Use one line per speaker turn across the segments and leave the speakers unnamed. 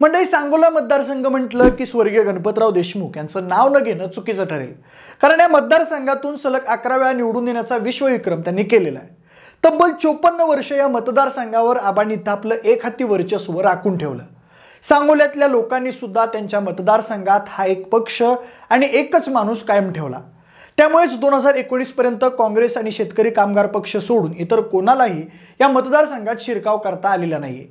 मंडळी सांगोला मतदारसंघ म्हटलं की स्वर्गीय गणपतराव देशमुख यांचं नाव न घेणं चुकीचं ठरेल कारण या मतदारसंघातून सलग अकरा वेळा निवडून येण्याचा विश्वविक्रम त्यांनी केलेला आहे तब्बल चोपन्न वर्ष या मतदारसंघावर आबांनी आपलं एक हाती वर्चस्व राखून ठेवलं सांगोल्यातल्या लोकांनी सुद्धा त्यांच्या मतदारसंघात हा एक पक्ष आणि एकच माणूस कायम ठेवला त्यामुळेच दोन हजार पर्यंत काँग्रेस आणि शेतकरी कामगार पक्ष सोडून इतर कोणालाही या मतदारसंघात शिरकाव करता आलेला नाहीये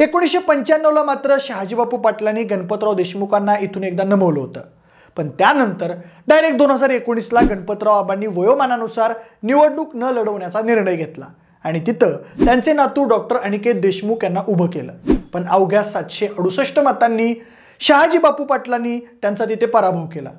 एकोणीसशे पंच्याण्णवला मात्र शहाजीबापू पाटलांनी गणपतराव देशमुखांना इथून एकदा नमवलं होतं पण त्यानंतर डायरेक्ट दोन हजार एकोणीसला गणपतराव आबांनी वयोमानानुसार निवडणूक न लढवण्याचा निर्णय घेतला आणि तिथं त्यांचे नातू डॉक्टर अनिकेत देशमुख यांना उभं केलं पण अवघ्या सातशे अडुसष्ट मतांनी शहाजी बापू पाटलांनी त्यांचा तिथे पराभव केला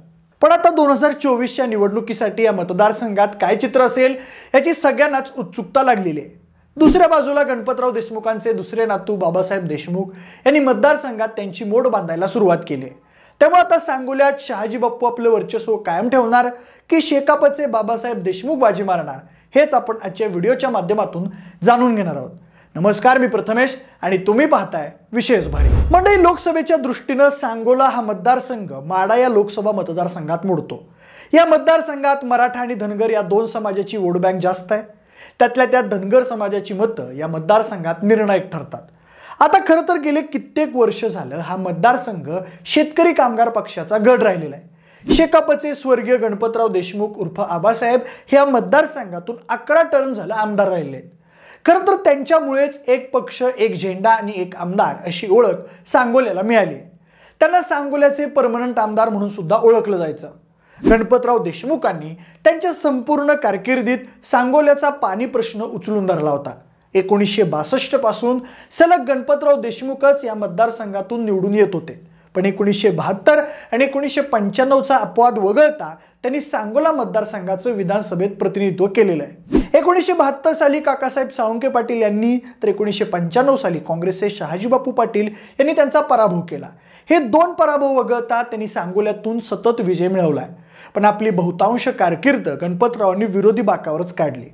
पण आता दोन हजार चोवीसच्या निवडणुकीसाठी या मतदारसंघात काय चित्र असेल याची सगळ्यांनाच उत्सुकता लागलेली आहे दुसऱ्या बाजूला गणपतराव देशमुखांचे दुसरे नातू बाबासाहेब देशमुख यांनी मतदारसंघात त्यांची मोड बांधायला सुरुवात केली त्यामुळे आता सांगोल्यात शहाजी बाप्पू आपलं वर्चस्व कायम ठेवणार की शेकापचे बाबासाहेब देशमुख बाजी मारणार हेच आपण आजच्या व्हिडिओच्या माध्यमातून जाणून घेणार आहोत नमस्कार मी प्रथमेश आणि तुम्ही पाहताय विशेष भारी मंडळी लोकसभेच्या दृष्टीनं सांगोला हा मतदारसंघ माडा या लोकसभा मतदारसंघात मोडतो या मतदारसंघात मराठा आणि धनगर या दोन समाजाची वोट बँक जास्त आहे त्यातल्या त्या धनगर समाजाची मतं या मतदारसंघात निर्णायक ठरतात आता खरं तर गेले कित्येक वर्ष झालं हा मतदारसंघ शेतकरी कामगार पक्षाचा गड राहिलेला आहे शेकापचे स्वर्गीय गणपतराव देशमुख उर्फ आबासाहेब हे या मतदारसंघातून अकरा टर्म झालं आमदार राहिले आहेत खरं तर त्यांच्यामुळेच एक पक्ष एक झेंडा आणि एक आमदार अशी ओळख सांगोल्याला मिळाली त्यांना सांगोल्याचे परमनंट आमदार म्हणून सुद्धा ओळखलं जायचं गणपतराव देशमुखांनी त्यांच्या संपूर्ण कारकिर्दीत सांगोल्याचा पाणी प्रश्न उचलून धरला होता एकोणीसशे पासून सलग गणपतराव देशमुखच या मतदारसंघातून निवडून येत होते पण एकोणीसशे बहात्तर आणि एकोणीसशे पंच्याण्णवचा अपवाद वगळता त्यांनी सांगोला मतदारसंघाचं विधानसभेत प्रतिनिधित्व केलेलं आहे एकोणीसशे बहात्तर साली काकासाहेब साळुंके पाटील यांनी तर एकोणीसशे पंच्याण्णव साली काँग्रेसचे शहाजीबापू पाटील यांनी त्यांचा पराभव केला हे दोन पराभव वगळता त्यांनी सांगोल्यातून सतत विजय मिळवलाय पण आपली बहुतांश कारकीर्द गणपतरावांनी विरोधी बाकावरच काढली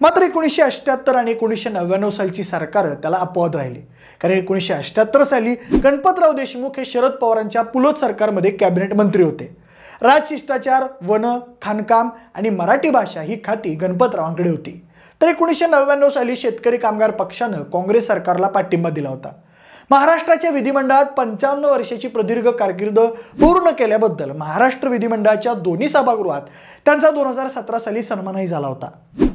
मात्र एकोणीसशे अष्ट्याहत्तर आणि एकोणीसशे नव्याण्णव सालची सरकार त्याला अपवाद राहिली कारण एकोणीसशे अष्ट्याहत्तर साली गणपतराव देशमुख हे शरद पवारांच्या पुलोत सरकारमध्ये कॅबिनेट मंत्री होते राजशिष्टाचार वन खाणकाम आणि मराठी भाषा ही खाती गणपतरावांकडे होती तर एकोणीसशे नव्याण्णव साली शेतकरी कामगार पक्षानं काँग्रेस सरकारला पाठिंबा दिला होता महाराष्ट्राच्या विधिमंडळात पंचावन्न वर्षाची प्रदीर्घ कारकीर्द पूर्ण केल्याबद्दल महाराष्ट्र विधिमंडळाच्या दोन्ही सभागृहात त्यांचा दोन हजार सतरा साली सन्मानही झाला होता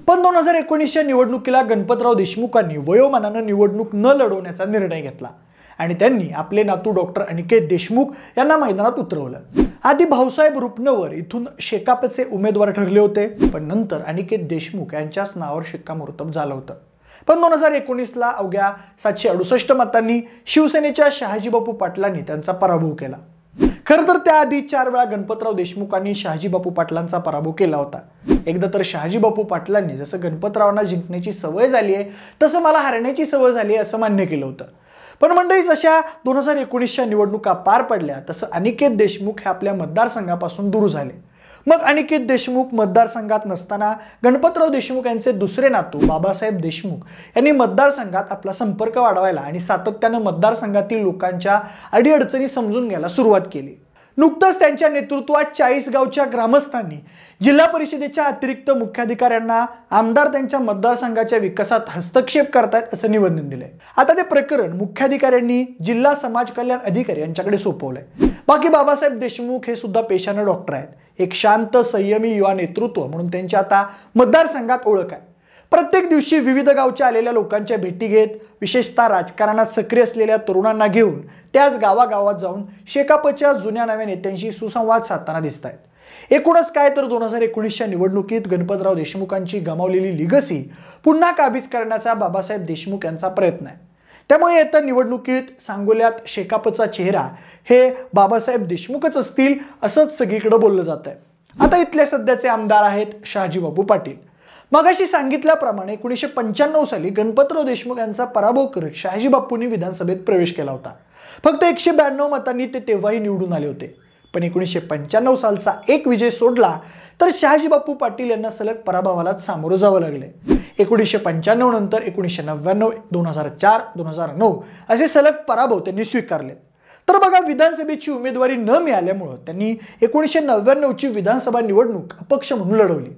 पण दोन हजार एकोणीसच्या निवडणुकीला गणपतराव देशमुखांनी वयोमानानं निवडणूक न लढवण्याचा निर्णय घेतला आणि त्यांनी आपले नातू डॉक्टर अनिकेत देशमुख यांना मैदानात उतरवलं आधी भाऊसाहेब रुपनवर इथून शेकापचे उमेदवार ठरले होते पण नंतर अनिकेत देशमुख यांच्याच नावावर शिक्कामोर्तब झालं होतं पण दोन हजार एकोणीसला अवघ्या सातशे अडुसष्ट मतांनी शिवसेनेच्या शहाजी बापू पाटलांनी त्यांचा पराभव केला खरं तर त्याआधी चार वेळा गणपतराव देशमुखांनी शहाजीबापू पाटलांचा पराभव केला होता एकदा तर शहाजी बापू पाटलांनी जसं गणपतरावांना जिंकण्याची सवय झाली आहे तसं मला हरण्याची सवय झाली आहे असं मान्य केलं होतं पण मंडळी जशा दोन हजार एकोणीसच्या निवडणुका पार पडल्या तसं अनिकेत देशमुख हे आपल्या मतदारसंघापासून दूर झाले मग अनिकेत देशमुख मतदारसंघात नसताना गणपतराव देशमुख यांचे दुसरे नातू बाबासाहेब देशमुख यांनी मतदारसंघात आपला संपर्क वाढवायला आणि सातत्यानं मतदारसंघातील लोकांच्या अडीअडचणी समजून घ्यायला सुरुवात केली नुकतंच त्यांच्या नेतृत्वात चाळीसगावच्या ग्रामस्थांनी जिल्हा परिषदेच्या अतिरिक्त मुख्याधिकाऱ्यांना आमदार त्यांच्या मतदारसंघाच्या विकासात हस्तक्षेप करतायत असं निवेदन दिलंय आता ते प्रकरण मुख्याधिकाऱ्यांनी जिल्हा समाज कल्याण अधिकारी यांच्याकडे सोपवलंय बाकी बाबासाहेब देशमुख हे सुद्धा पेशानं डॉक्टर आहेत एक शांत संयमी युवा नेतृत्व म्हणून त्यांची आता मतदारसंघात ओळख आहे प्रत्येक दिवशी विविध गावच्या आलेल्या लोकांच्या भेटी घेत विशेषतः राजकारणात सक्रिय असलेल्या तरुणांना घेऊन त्याच गावागावात जाऊन शेकापच्या जुन्या नव्या नेत्यांशी सुसंवाद साधताना दिसत आहेत एकूणच काय तर दोन हजार एकोणीसच्या निवडणुकीत गणपतराव देशमुखांची गमावलेली लिगसी पुन्हा काबीज करण्याचा बाबासाहेब देशमुख यांचा प्रयत्न आहे त्यामुळे येत्या निवडणुकीत सांगोल्यात शेकापचा चेहरा हे बाबासाहेब देशमुखच असतील असंच सगळीकडे बोललं जात आहे आता इथले सध्याचे आमदार आहेत शहाजीबाबू पाटील मगाशी सांगितल्याप्रमाणे एकोणीसशे पंच्याण्णव साली गणपतराव देशमुख यांचा पराभव करत शहाजी बापूंनी विधानसभेत प्रवेश केला होता फक्त एकशे ब्याण्णव मतांनी ते तेव्हाही निवडून आले होते पण एकोणीसशे पंच्याण्णव सालचा एक विजय सोडला तर शहाजी बापू पाटील यांना सलग पराभवाला सामोरं जावं लागले एकोणीसशे पंच्याण्णव नंतर एकोणीसशे नव्याण्णव दोन हजार चार दोन हजार नऊ असे सलग पराभव त्यांनी स्वीकारले तर बघा विधानसभेची उमेदवारी न मिळाल्यामुळं त्यांनी एकोणीसशे नव्याण्णवची विधानसभा निवडणूक अपक्ष म्हणून लढवली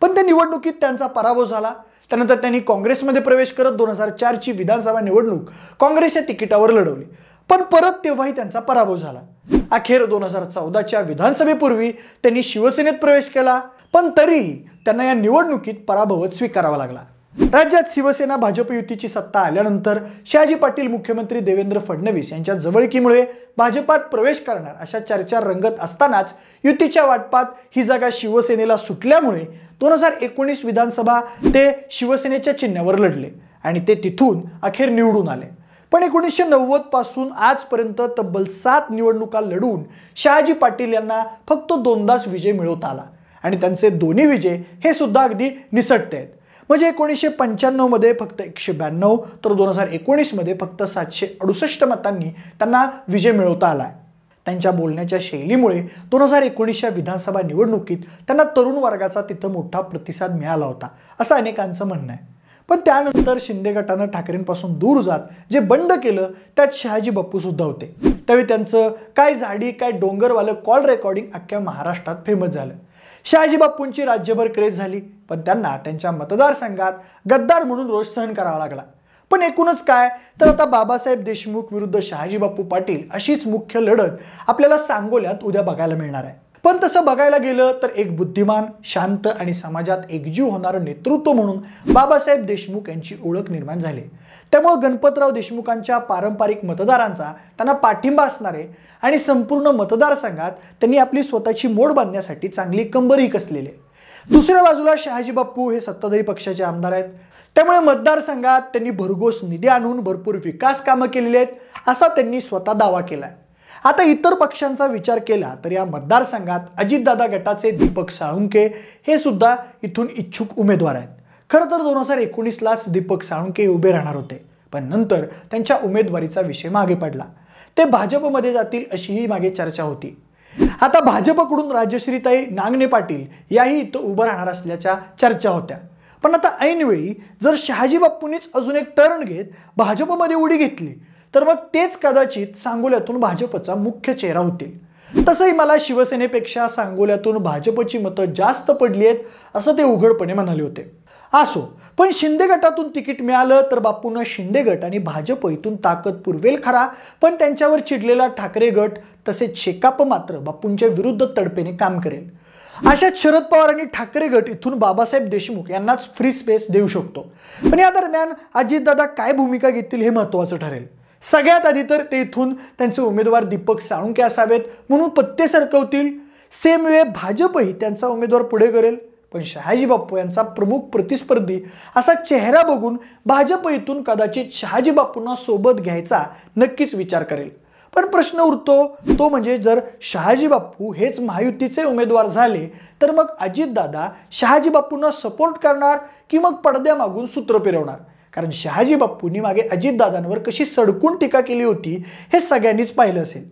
पण त्या निवडणुकीत त्यांचा पराभव झाला त्यानंतर त्यांनी काँग्रेसमध्ये प्रवेश करत दोन हजार चारची विधानसभा निवडणूक काँग्रेसच्या तिकिटावर लढवली पण परत तेव्हाही त्यांचा पराभव झाला अखेर दोन हजार चौदाच्या विधानसभेपूर्वी त्यांनी शिवसेनेत प्रवेश केला पण तरीही त्यांना या निवडणुकीत पराभव स्वीकारावा लागला राज्यात शिवसेना भाजप युतीची सत्ता आल्यानंतर शहाजी पाटील मुख्यमंत्री देवेंद्र फडणवीस यांच्या जवळकीमुळे भाजपात प्रवेश करणार अशा चर्चा रंगत असतानाच युतीच्या वाटपात ही जागा शिवसेनेला सुटल्यामुळे दोन हजार एकोणीस विधानसभा ते शिवसेनेच्या चिन्हावर लढले आणि ते तिथून अखेर निवडून आले पण एकोणीसशे नव्वद पासून आजपर्यंत तब्बल सात निवडणुका लढून शहाजी पाटील यांना फक्त दोनदाच विजय मिळवता आला आणि त्यांचे दोन्ही विजय हे सुद्धा अगदी निसटते आहेत म्हणजे एकोणीसशे पंच्याण्णवमध्ये फक्त एकशे ब्याण्णव तर दोन हजार एकोणीसमध्ये फक्त सातशे अडुसष्ट मतांनी त्यांना विजय मिळवता आला आहे त्यांच्या बोलण्याच्या शैलीमुळे दोन हजार एकोणीसच्या विधानसभा निवडणुकीत त्यांना तरुण वर्गाचा तिथं मोठा प्रतिसाद मिळाला होता असं अनेकांचं म्हणणं आहे पण त्यानंतर शिंदे गटानं ठाकरेंपासून दूर जात जे बंड केलं त्यात शहाजी बप्पूसुद्धा सुद्धा होते त्यावेळी त्यांचं काय झाडी काय डोंगरवालं कॉल रेकॉर्डिंग अख्ख्या महाराष्ट्रात फेमस झालं शहाजी बाप्पूंची राज्यभर क्रेज झाली पण त्यांना त्यांच्या मतदारसंघात गद्दार म्हणून रोज सहन करावा लागला पण एकूणच काय तर आता बाबासाहेब देशमुख विरुद्ध शहाजी बापू पाटील अशीच मुख्य लढत आपल्याला सांगोल्यात उद्या बघायला मिळणार आहे पण तसं बघायला गेलं तर एक बुद्धिमान शांत आणि समाजात एकजीव होणारं नेतृत्व म्हणून बाबासाहेब देशमुख यांची ओळख निर्माण झाली त्यामुळे गणपतराव देशमुखांच्या पारंपरिक मतदारांचा त्यांना पाठिंबा असणारे आणि संपूर्ण मतदारसंघात त्यांनी आपली स्वतःची मोड बांधण्यासाठी चांगली कंबरही कसलेली दुसऱ्या बाजूला शहाजी बाप्पू हे सत्ताधारी पक्षाचे आमदार आहेत त्यामुळे मतदारसंघात त्यांनी भरघोस निधी आणून भरपूर विकास कामं केलेली आहेत असा त्यांनी स्वतः दावा केला आहे आता इतर पक्षांचा विचार केला तर या मतदारसंघात अजितदादा गटाचे दीपक साळुंके हे सुद्धा इथून इच्छुक उमेदवार आहेत खरं तर दोन हजार एकोणीसलाच दीपक साळुंके उभे राहणार होते पण नंतर त्यांच्या उमेदवारीचा विषय मागे पडला ते भाजपमध्ये जातील अशीही मागे चर्चा होती आता भाजपकडून राज्यश्रीताई नांगणे पाटील याही इथं उभं राहणार असल्याच्या चर्चा होत्या पण आता ऐनवेळी जर शहाजी बाप्पूंनीच अजून एक टर्न घेत भाजपमध्ये उडी घेतली तर मग तेच कदाचित सांगोल्यातून भाजपचा मुख्य चेहरा होतील तसंही मला शिवसेनेपेक्षा सांगोल्यातून भाजपची मतं जास्त पडली आहेत असं ते उघडपणे म्हणाले होते असो पण शिंदे गटातून तिकीट मिळालं तर बापूंना शिंदे गट आणि भाजप इथून ताकद पुरवेल खरा पण त्यांच्यावर चिडलेला ठाकरे गट तसेच शेकाप मात्र बापूंच्या विरुद्ध तडपेने काम करेल अशा शरद पवार आणि ठाकरे गट इथून बाबासाहेब देशमुख यांनाच फ्री स्पेस देऊ शकतो पण या दरम्यान अजितदादा काय भूमिका घेतील हे महत्त्वाचं ठरेल सगळ्यात आधी तर ते इथून त्यांचे उमेदवार दीपक साळुंके असावेत म्हणून पत्ते सरकवतील सेम वे भाजपही त्यांचा उमेदवार पुढे करेल पण शहाजी बाप्पू यांचा प्रमुख प्रतिस्पर्धी असा चेहरा बघून भाजप इथून कदाचित शहाजी बापूंना सोबत घ्यायचा नक्कीच विचार करेल पण प्रश्न उरतो तो म्हणजे जर शहाजी बाप्पू हेच महायुतीचे उमेदवार झाले तर मग अजितदादा शहाजी बापूंना सपोर्ट करणार की मग पडद्यामागून सूत्र फिरवणार कारण शहाजी बाप्पूंनी मागे अजितदादांवर कशी सडकून टीका केली होती हे सगळ्यांनीच पाहिलं असेल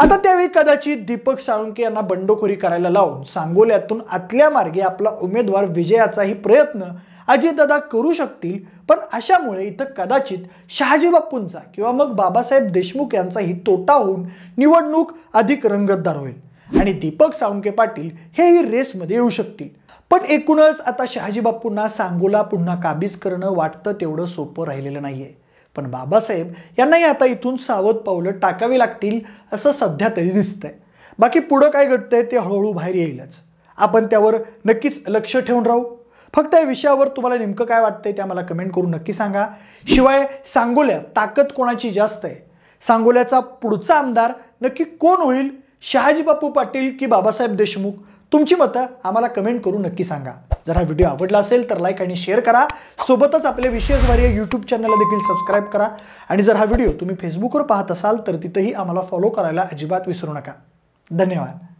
आता त्यावेळी कदाचित दीपक साळुंके यांना बंडखोरी करायला लावून सांगोल्यातून आतल्या मार्गे आपला उमेदवार विजयाचाही प्रयत्न अजितदादा करू शकतील पण अशामुळे इथं कदाचित शहाजी बाप्पूंचा किंवा मग बाबासाहेब देशमुख यांचाही तोटा होऊन निवडणूक अधिक रंगतदार होईल आणि दीपक साळुंके पाटील हेही रेसमध्ये येऊ शकतील पण एकूणच आता शहाजी बापूंना सांगोला पुन्हा काबीज करणं वाटतं तेवढं सोपं राहिलेलं नाहीये पण बाबासाहेब यांनाही आता इथून सावध पावलं टाकावी लागतील असं सध्या तरी दिसतंय बाकी पुढं काय घडतंय ते हळूहळू बाहेर येईलच आपण त्यावर नक्कीच लक्ष ठेवून राहू फक्त या विषयावर तुम्हाला नेमकं काय वाटतंय ते आम्हाला कमेंट करून नक्की सांगा शिवाय सांगोल्या ताकद कोणाची जास्त आहे सांगोल्याचा पुढचा आमदार नक्की कोण होईल शहाजी बापू पाटील की बाबासाहेब देशमुख तुमची मतं आम्हाला कमेंट करून नक्की सांगा जर हा व्हिडिओ आवडला असेल तर लाईक आणि शेअर करा सोबतच आपले भार्य यूट्यूब चॅनलला देखील सबस्क्राईब करा आणि जर हा व्हिडिओ तुम्ही फेसबुकवर पाहत असाल तर तिथंही आम्हाला फॉलो करायला अजिबात विसरू नका धन्यवाद